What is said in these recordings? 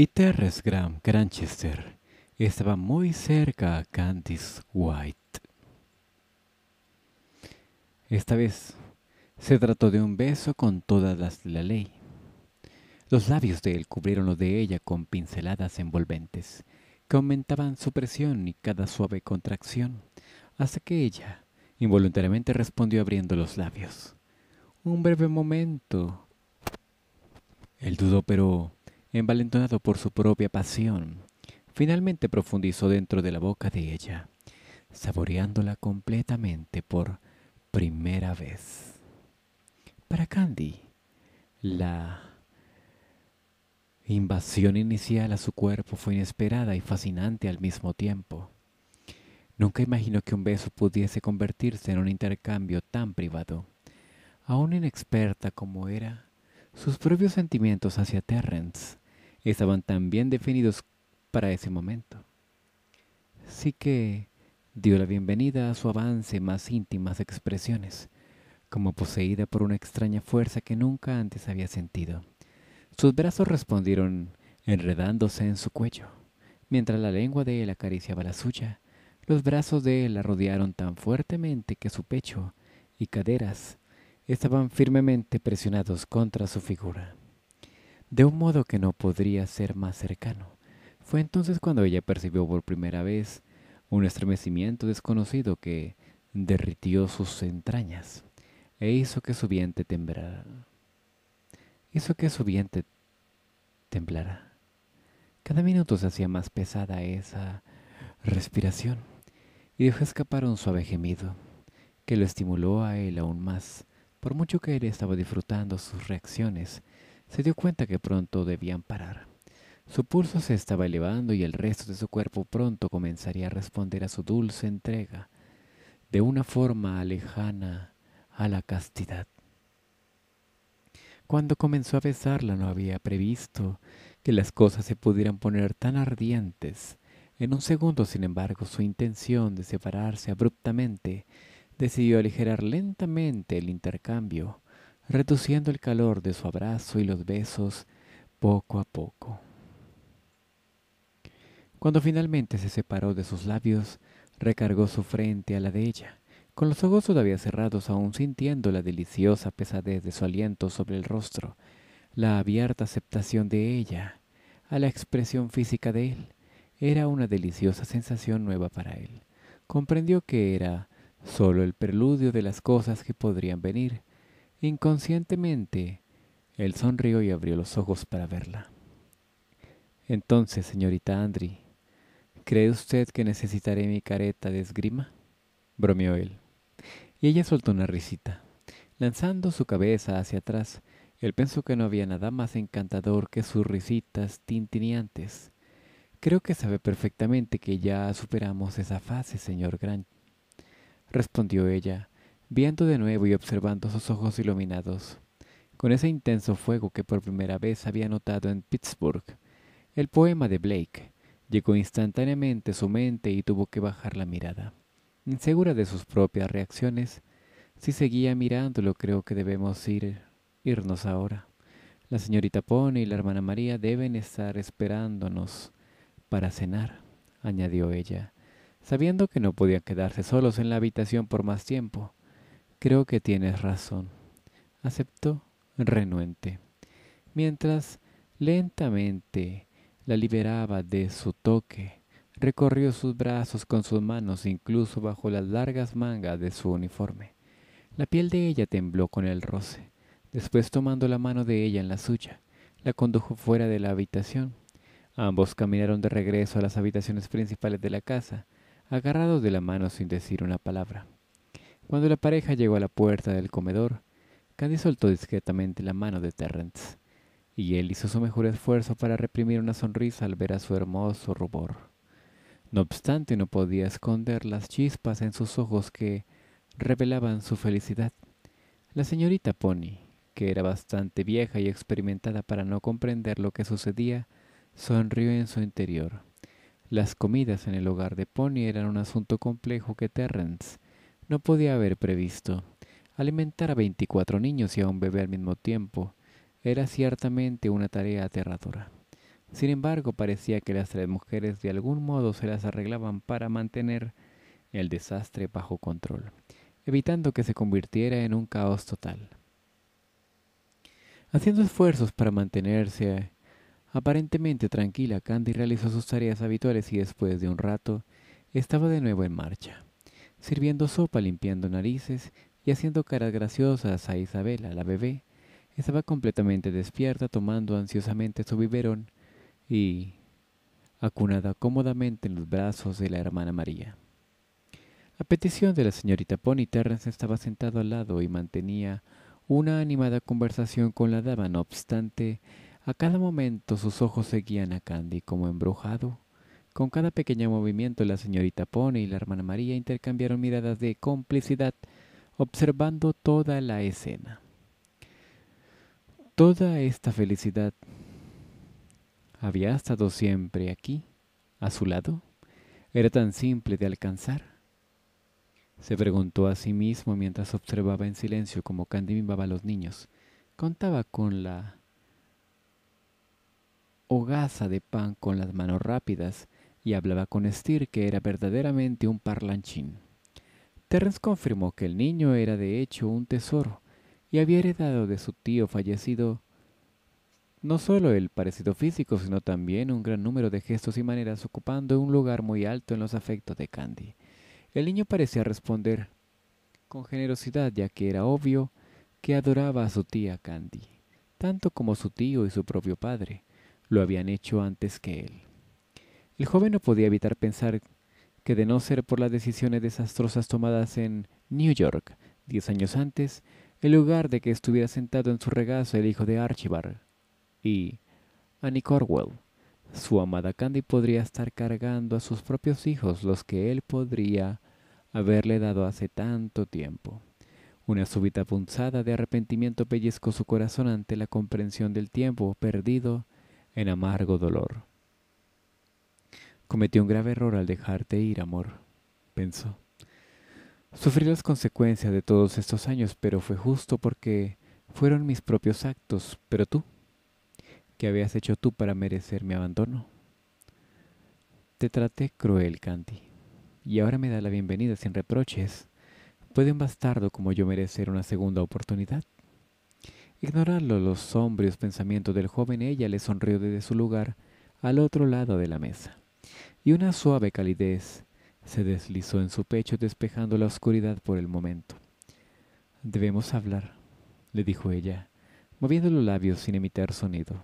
y Terrence Graham Granchester estaba muy cerca a Candice White. Esta vez se trató de un beso con todas las de la ley. Los labios de él cubrieron los de ella con pinceladas envolventes, que aumentaban su presión y cada suave contracción, hasta que ella involuntariamente respondió abriendo los labios. Un breve momento. Él dudó, pero envalentonado por su propia pasión, finalmente profundizó dentro de la boca de ella, saboreándola completamente por primera vez. Para Candy, la invasión inicial a su cuerpo fue inesperada y fascinante al mismo tiempo. Nunca imaginó que un beso pudiese convertirse en un intercambio tan privado. Aún inexperta como era, sus propios sentimientos hacia Terrence estaban tan bien definidos para ese momento. sí que dio la bienvenida a su avance más íntimas expresiones, como poseída por una extraña fuerza que nunca antes había sentido. Sus brazos respondieron enredándose en su cuello, mientras la lengua de él acariciaba la suya. Los brazos de él la rodearon tan fuertemente que su pecho y caderas estaban firmemente presionados contra su figura de un modo que no podría ser más cercano. Fue entonces cuando ella percibió por primera vez un estremecimiento desconocido que derritió sus entrañas e hizo que su vientre temblara. Hizo que su vientre temblara. Cada minuto se hacía más pesada esa respiración y dejó escapar un suave gemido que lo estimuló a él aún más, por mucho que él estaba disfrutando sus reacciones se dio cuenta que pronto debían parar. Su pulso se estaba elevando y el resto de su cuerpo pronto comenzaría a responder a su dulce entrega, de una forma lejana a la castidad. Cuando comenzó a besarla no había previsto que las cosas se pudieran poner tan ardientes. En un segundo, sin embargo, su intención de separarse abruptamente decidió aligerar lentamente el intercambio, reduciendo el calor de su abrazo y los besos poco a poco. Cuando finalmente se separó de sus labios, recargó su frente a la de ella, con los ojos todavía cerrados aún sintiendo la deliciosa pesadez de su aliento sobre el rostro, la abierta aceptación de ella, a la expresión física de él, era una deliciosa sensación nueva para él. Comprendió que era solo el preludio de las cosas que podrían venir, Inconscientemente, él sonrió y abrió los ojos para verla. Entonces, señorita Andri, ¿cree usted que necesitaré mi careta de esgrima? bromeó él. Y ella soltó una risita. Lanzando su cabeza hacia atrás, él pensó que no había nada más encantador que sus risitas tintineantes. Creo que sabe perfectamente que ya superamos esa fase, señor Grant, respondió ella, viendo de nuevo y observando sus ojos iluminados. Con ese intenso fuego que por primera vez había notado en Pittsburgh, el poema de Blake llegó instantáneamente a su mente y tuvo que bajar la mirada. Insegura de sus propias reacciones, si seguía mirándolo creo que debemos ir, irnos ahora. La señorita Pone y la hermana María deben estar esperándonos para cenar, añadió ella, sabiendo que no podían quedarse solos en la habitación por más tiempo. Creo que tienes razón, aceptó renuente, mientras lentamente la liberaba de su toque. Recorrió sus brazos con sus manos incluso bajo las largas mangas de su uniforme. La piel de ella tembló con el roce. Después tomando la mano de ella en la suya, la condujo fuera de la habitación. Ambos caminaron de regreso a las habitaciones principales de la casa, agarrados de la mano sin decir una palabra. Cuando la pareja llegó a la puerta del comedor, Candy soltó discretamente la mano de Terrence, y él hizo su mejor esfuerzo para reprimir una sonrisa al ver a su hermoso rubor. No obstante, no podía esconder las chispas en sus ojos que revelaban su felicidad. La señorita Pony, que era bastante vieja y experimentada para no comprender lo que sucedía, sonrió en su interior. Las comidas en el hogar de Pony eran un asunto complejo que Terrence no podía haber previsto. Alimentar a 24 niños y a un bebé al mismo tiempo era ciertamente una tarea aterradora. Sin embargo, parecía que las tres mujeres de algún modo se las arreglaban para mantener el desastre bajo control, evitando que se convirtiera en un caos total. Haciendo esfuerzos para mantenerse aparentemente tranquila, Candy realizó sus tareas habituales y después de un rato estaba de nuevo en marcha sirviendo sopa, limpiando narices y haciendo caras graciosas a Isabela, la bebé. Estaba completamente despierta, tomando ansiosamente su biberón y acunada cómodamente en los brazos de la hermana María. A petición de la señorita Pony, Terrence estaba sentado al lado y mantenía una animada conversación con la dama. No obstante, a cada momento sus ojos seguían a Candy como embrujado con cada pequeño movimiento la señorita Pone y la hermana María intercambiaron miradas de complicidad, observando toda la escena. Toda esta felicidad había estado siempre aquí, a su lado. Era tan simple de alcanzar. Se preguntó a sí mismo mientras observaba en silencio cómo Candy mimaba a los niños. Contaba con la hogaza de pan con las manos rápidas y hablaba con Estir que era verdaderamente un parlanchín. Terence confirmó que el niño era de hecho un tesoro y había heredado de su tío fallecido no solo el parecido físico, sino también un gran número de gestos y maneras ocupando un lugar muy alto en los afectos de Candy. El niño parecía responder con generosidad, ya que era obvio que adoraba a su tía Candy, tanto como su tío y su propio padre lo habían hecho antes que él. El joven no podía evitar pensar que de no ser por las decisiones desastrosas tomadas en New York diez años antes, en lugar de que estuviera sentado en su regazo el hijo de Archibald y Annie Corwell, su amada Candy podría estar cargando a sus propios hijos los que él podría haberle dado hace tanto tiempo. Una súbita punzada de arrepentimiento pellizcó su corazón ante la comprensión del tiempo perdido en amargo dolor. Cometí un grave error al dejarte ir, amor, pensó. Sufrí las consecuencias de todos estos años, pero fue justo porque fueron mis propios actos, pero tú, ¿qué habías hecho tú para merecer mi abandono? Te traté cruel, Candy, y ahora me da la bienvenida sin reproches. ¿Puede un bastardo como yo merecer una segunda oportunidad? Ignorando los sombrios pensamientos del joven, ella le sonrió desde su lugar al otro lado de la mesa y una suave calidez se deslizó en su pecho despejando la oscuridad por el momento. Debemos hablar, le dijo ella, moviendo los labios sin emitir sonido.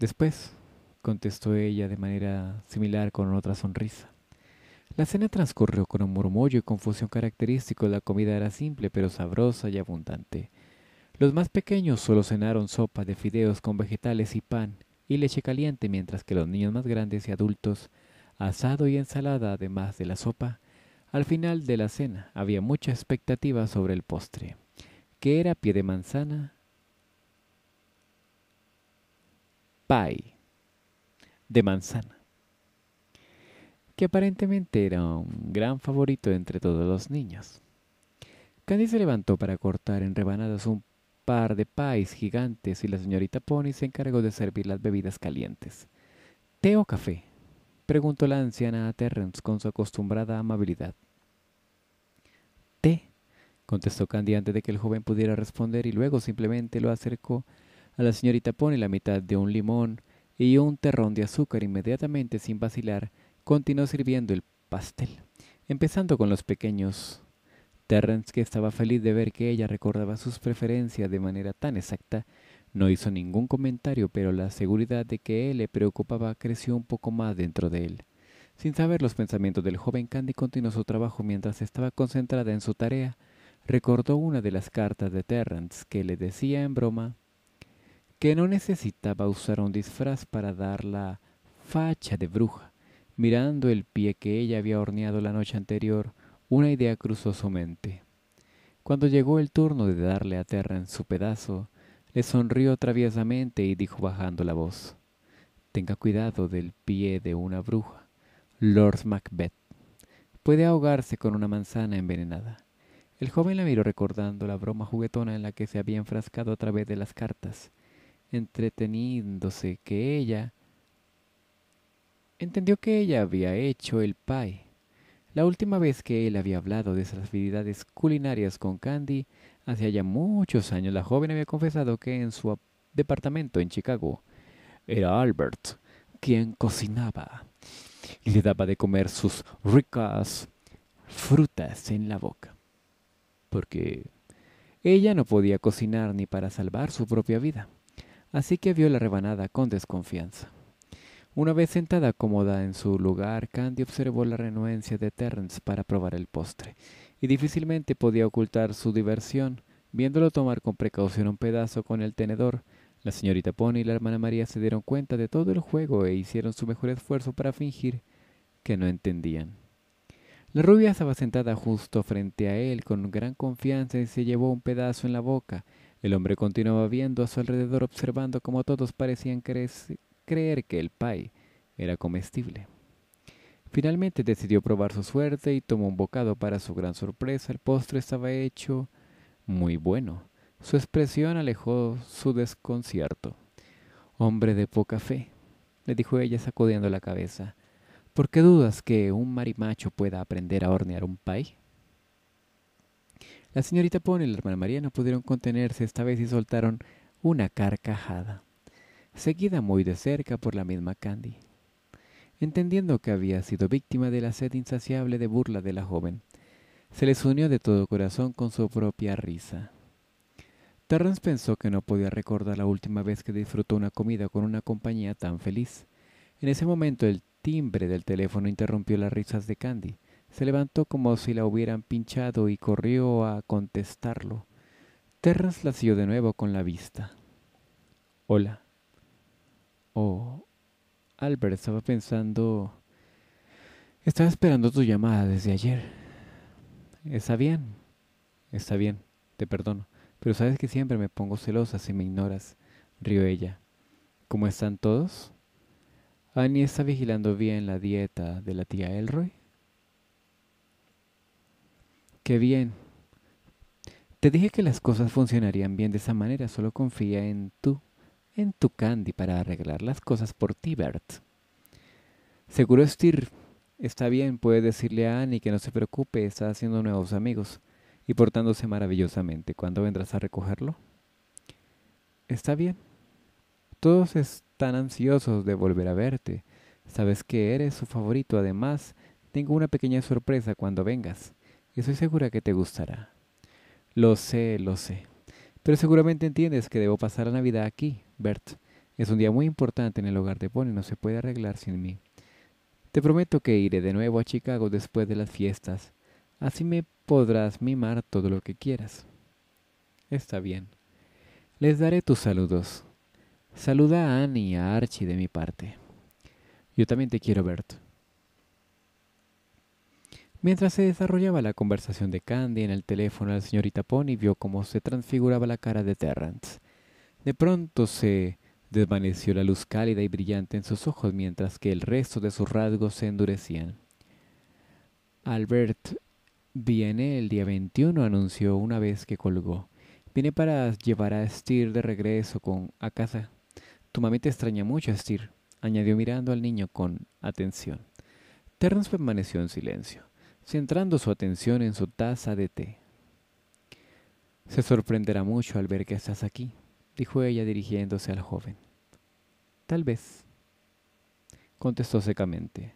Después, contestó ella de manera similar con otra sonrisa. La cena transcurrió con un murmullo y confusión característico. La comida era simple pero sabrosa y abundante. Los más pequeños solo cenaron sopa de fideos con vegetales y pan, y leche caliente, mientras que los niños más grandes y adultos, asado y ensalada además de la sopa. Al final de la cena había mucha expectativa sobre el postre, que era pie de manzana, pie de manzana, que aparentemente era un gran favorito entre todos los niños. Candy se levantó para cortar en rebanadas un par de pies gigantes y la señorita Pony se encargó de servir las bebidas calientes. ¿Té o café? preguntó la anciana a Terrence con su acostumbrada amabilidad. Té, contestó Candy antes de que el joven pudiera responder y luego simplemente lo acercó a la señorita Pony la mitad de un limón y un terrón de azúcar inmediatamente sin vacilar, continuó sirviendo el pastel, empezando con los pequeños Terrence, que estaba feliz de ver que ella recordaba sus preferencias de manera tan exacta, no hizo ningún comentario, pero la seguridad de que él le preocupaba creció un poco más dentro de él. Sin saber los pensamientos del joven, Candy continuó su trabajo mientras estaba concentrada en su tarea. Recordó una de las cartas de Terrence que le decía en broma que no necesitaba usar un disfraz para dar la facha de bruja. Mirando el pie que ella había horneado la noche anterior, una idea cruzó su mente. Cuando llegó el turno de darle a Terra en su pedazo, le sonrió traviesamente y dijo bajando la voz, Tenga cuidado del pie de una bruja, Lord Macbeth. Puede ahogarse con una manzana envenenada. El joven la miró recordando la broma juguetona en la que se había enfrascado a través de las cartas, entreteniéndose que ella... Entendió que ella había hecho el pie la última vez que él había hablado de esas habilidades culinarias con Candy, hacía ya muchos años, la joven había confesado que en su departamento en Chicago era Albert quien cocinaba y le daba de comer sus ricas frutas en la boca, porque ella no podía cocinar ni para salvar su propia vida, así que vio la rebanada con desconfianza. Una vez sentada cómoda en su lugar, Candy observó la renuencia de Terrence para probar el postre, y difícilmente podía ocultar su diversión, viéndolo tomar con precaución un pedazo con el tenedor. La señorita Pony y la hermana María se dieron cuenta de todo el juego e hicieron su mejor esfuerzo para fingir que no entendían. La rubia estaba sentada justo frente a él con gran confianza y se llevó un pedazo en la boca. El hombre continuaba viendo a su alrededor observando cómo todos parecían creer que el pay era comestible. Finalmente decidió probar su suerte y tomó un bocado para su gran sorpresa. El postre estaba hecho muy bueno. Su expresión alejó su desconcierto. Hombre de poca fe, le dijo ella sacudiendo la cabeza. ¿Por qué dudas que un marimacho pueda aprender a hornear un pay La señorita Pone y la hermana María no pudieron contenerse esta vez y soltaron una carcajada seguida muy de cerca por la misma Candy. Entendiendo que había sido víctima de la sed insaciable de burla de la joven, se les unió de todo corazón con su propia risa. Terrence pensó que no podía recordar la última vez que disfrutó una comida con una compañía tan feliz. En ese momento el timbre del teléfono interrumpió las risas de Candy. Se levantó como si la hubieran pinchado y corrió a contestarlo. Terrence la siguió de nuevo con la vista. Hola, Oh, Albert, estaba pensando... Estaba esperando tu llamada desde ayer. Está bien, está bien, te perdono. Pero sabes que siempre me pongo celosa si me ignoras, río ella. ¿Cómo están todos? Annie está vigilando bien la dieta de la tía Elroy. Qué bien. Te dije que las cosas funcionarían bien de esa manera, solo confía en tú en candy para arreglar las cosas por ti, Bert. Seguro Stir está bien, puede decirle a Annie que no se preocupe, está haciendo nuevos amigos y portándose maravillosamente. ¿Cuándo vendrás a recogerlo? Está bien. Todos están ansiosos de volver a verte. Sabes que eres su favorito. Además, tengo una pequeña sorpresa cuando vengas. Y estoy segura que te gustará. Lo sé, lo sé. Pero seguramente entiendes que debo pasar la Navidad aquí, Bert, es un día muy importante en el hogar de Pony. no se puede arreglar sin mí. Te prometo que iré de nuevo a Chicago después de las fiestas. Así me podrás mimar todo lo que quieras. Está bien. Les daré tus saludos. Saluda a Annie y a Archie de mi parte. Yo también te quiero, Bert. Mientras se desarrollaba la conversación de Candy en el teléfono, la señorita Pony vio cómo se transfiguraba la cara de Terrance. De pronto se desvaneció la luz cálida y brillante en sus ojos mientras que el resto de sus rasgos se endurecían. Albert Viene el día 21, anunció una vez que colgó. Viene para llevar a Stir de regreso con, a casa. Tu mami te extraña mucho, Stir, añadió mirando al niño con atención. Terrence permaneció en silencio, centrando su atención en su taza de té. Se sorprenderá mucho al ver que estás aquí, dijo ella dirigiéndose al joven. Tal vez, contestó secamente.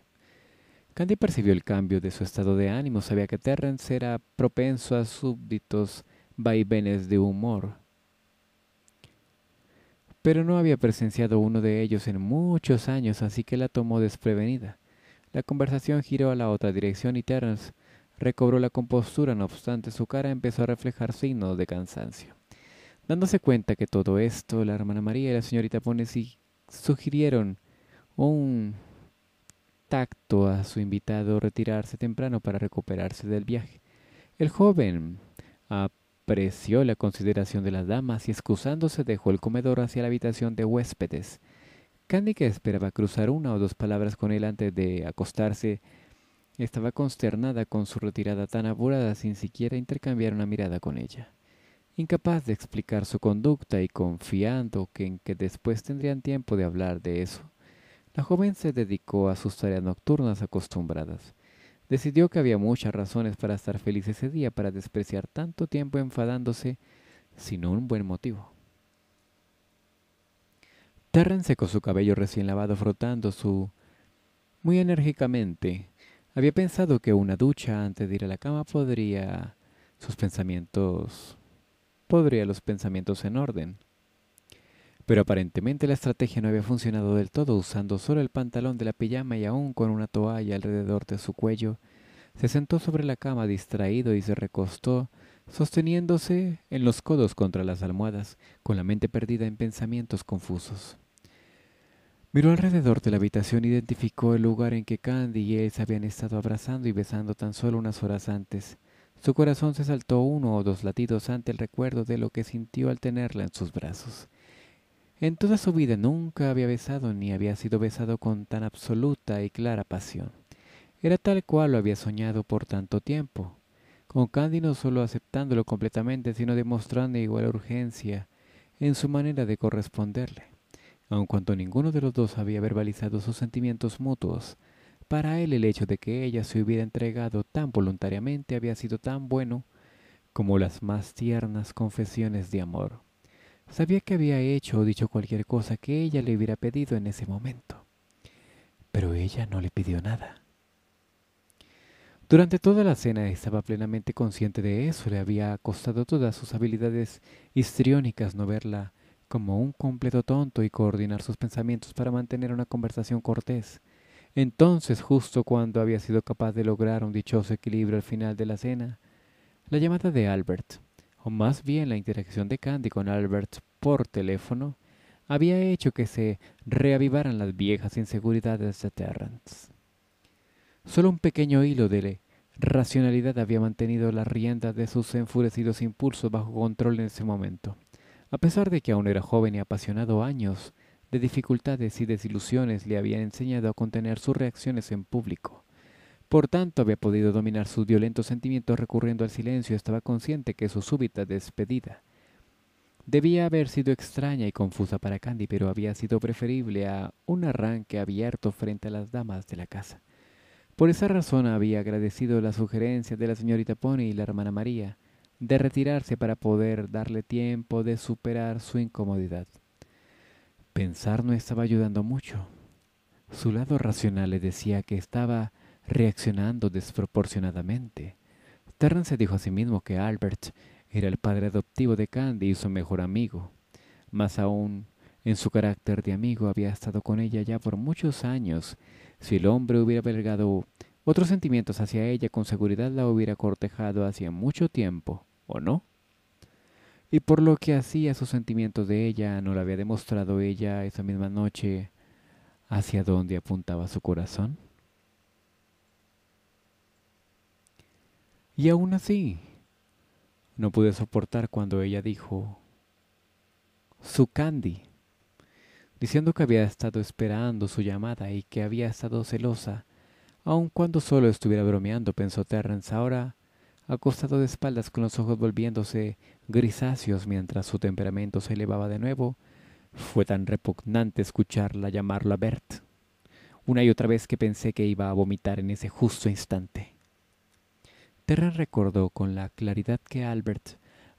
Candy percibió el cambio de su estado de ánimo. Sabía que Terrence era propenso a súbditos vaivenes de humor. Pero no había presenciado uno de ellos en muchos años, así que la tomó desprevenida. La conversación giró a la otra dirección y Terrence recobró la compostura, no obstante su cara empezó a reflejar signos de cansancio. Dándose cuenta que todo esto, la hermana María y la señorita Ponesi sugirieron un tacto a su invitado retirarse temprano para recuperarse del viaje. El joven apreció la consideración de las damas y excusándose dejó el comedor hacia la habitación de huéspedes. Candy, que esperaba cruzar una o dos palabras con él antes de acostarse, estaba consternada con su retirada tan apurada sin siquiera intercambiar una mirada con ella incapaz de explicar su conducta y confiando que en que después tendrían tiempo de hablar de eso. La joven se dedicó a sus tareas nocturnas acostumbradas. Decidió que había muchas razones para estar feliz ese día, para despreciar tanto tiempo enfadándose, sino un buen motivo. Terren secó su cabello recién lavado frotando su... muy enérgicamente. Había pensado que una ducha antes de ir a la cama podría... Sus pensamientos podría los pensamientos en orden. Pero aparentemente la estrategia no había funcionado del todo, usando solo el pantalón de la pijama y aún con una toalla alrededor de su cuello, se sentó sobre la cama distraído y se recostó, sosteniéndose en los codos contra las almohadas, con la mente perdida en pensamientos confusos. Miró alrededor de la habitación, e identificó el lugar en que Candy y él se habían estado abrazando y besando tan solo unas horas antes, su corazón se saltó uno o dos latidos ante el recuerdo de lo que sintió al tenerla en sus brazos. En toda su vida nunca había besado ni había sido besado con tan absoluta y clara pasión. Era tal cual lo había soñado por tanto tiempo, con Candy no solo aceptándolo completamente, sino demostrando igual urgencia en su manera de corresponderle. Aun cuando ninguno de los dos había verbalizado sus sentimientos mutuos, para él el hecho de que ella se hubiera entregado tan voluntariamente había sido tan bueno como las más tiernas confesiones de amor. Sabía que había hecho o dicho cualquier cosa que ella le hubiera pedido en ese momento, pero ella no le pidió nada. Durante toda la cena estaba plenamente consciente de eso, le había costado todas sus habilidades histriónicas no verla como un completo tonto y coordinar sus pensamientos para mantener una conversación cortés entonces, justo cuando había sido capaz de lograr un dichoso equilibrio al final de la cena, la llamada de Albert, o más bien la interacción de Candy con Albert por teléfono, había hecho que se reavivaran las viejas inseguridades de Terrence. Solo un pequeño hilo de racionalidad había mantenido las riendas de sus enfurecidos impulsos bajo control en ese momento. A pesar de que aún era joven y apasionado años de dificultades y desilusiones le había enseñado a contener sus reacciones en público. Por tanto, había podido dominar sus violentos sentimientos recurriendo al silencio estaba consciente que su súbita despedida debía haber sido extraña y confusa para Candy, pero había sido preferible a un arranque abierto frente a las damas de la casa. Por esa razón había agradecido la sugerencia de la señorita Pony y la hermana María de retirarse para poder darle tiempo de superar su incomodidad. Pensar no estaba ayudando mucho. Su lado racional le decía que estaba reaccionando desproporcionadamente. Terrence dijo a sí mismo que Albert era el padre adoptivo de Candy y su mejor amigo. Más aún, en su carácter de amigo había estado con ella ya por muchos años. Si el hombre hubiera belgado otros sentimientos hacia ella, con seguridad la hubiera cortejado hacía mucho tiempo, ¿o no? y por lo que hacía sus sentimiento de ella, no la había demostrado ella esa misma noche hacia dónde apuntaba su corazón. Y aún así, no pude soportar cuando ella dijo su Candy, diciendo que había estado esperando su llamada y que había estado celosa, aun cuando solo estuviera bromeando, pensó Terrence ahora acostado de espaldas con los ojos volviéndose grisáceos mientras su temperamento se elevaba de nuevo, fue tan repugnante escucharla llamarlo a Bert, una y otra vez que pensé que iba a vomitar en ese justo instante. Terran recordó con la claridad que Albert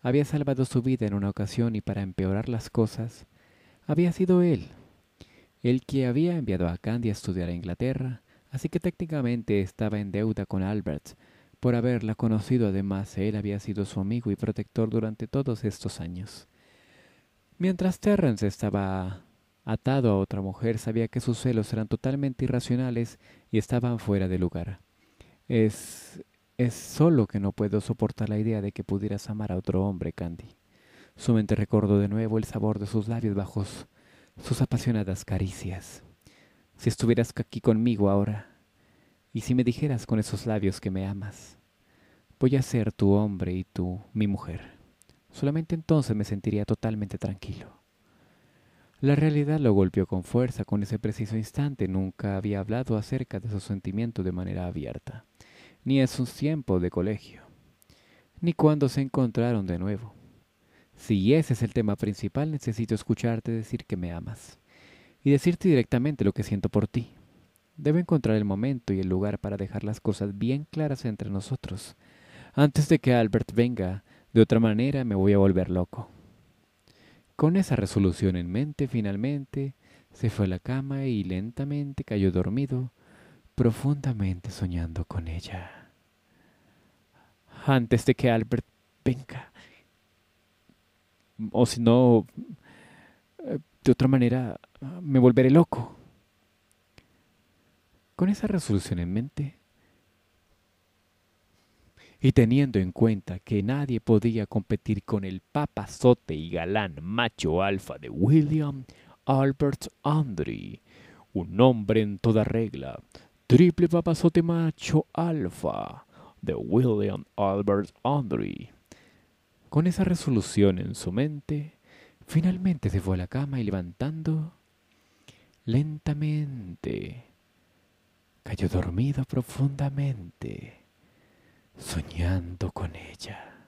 había salvado su vida en una ocasión y para empeorar las cosas, había sido él, el que había enviado a Candy a estudiar a Inglaterra, así que técnicamente estaba en deuda con Albert por haberla conocido además él había sido su amigo y protector durante todos estos años. Mientras Terrence estaba atado a otra mujer, sabía que sus celos eran totalmente irracionales y estaban fuera de lugar. Es es solo que no puedo soportar la idea de que pudieras amar a otro hombre, Candy. Su mente recordó de nuevo el sabor de sus labios bajos, sus apasionadas caricias. Si estuvieras aquí conmigo ahora, y si me dijeras con esos labios que me amas, voy a ser tu hombre y tú mi mujer. Solamente entonces me sentiría totalmente tranquilo. La realidad lo golpeó con fuerza con ese preciso instante. Nunca había hablado acerca de su sentimientos de manera abierta, ni en sus tiempos de colegio, ni cuando se encontraron de nuevo. Si ese es el tema principal, necesito escucharte decir que me amas y decirte directamente lo que siento por ti. Debo encontrar el momento y el lugar para dejar las cosas bien claras entre nosotros, antes de que Albert venga, de otra manera me voy a volver loco. Con esa resolución en mente, finalmente, se fue a la cama y lentamente cayó dormido, profundamente soñando con ella. Antes de que Albert venga. O si no, eh, de otra manera, me volveré loco. Con esa resolución en mente y teniendo en cuenta que nadie podía competir con el papazote y galán macho alfa de William Albert Andre, un hombre en toda regla, triple papazote macho alfa de William Albert Andre. Con esa resolución en su mente, finalmente se fue a la cama y levantando lentamente cayó dormido profundamente, soñando con ella.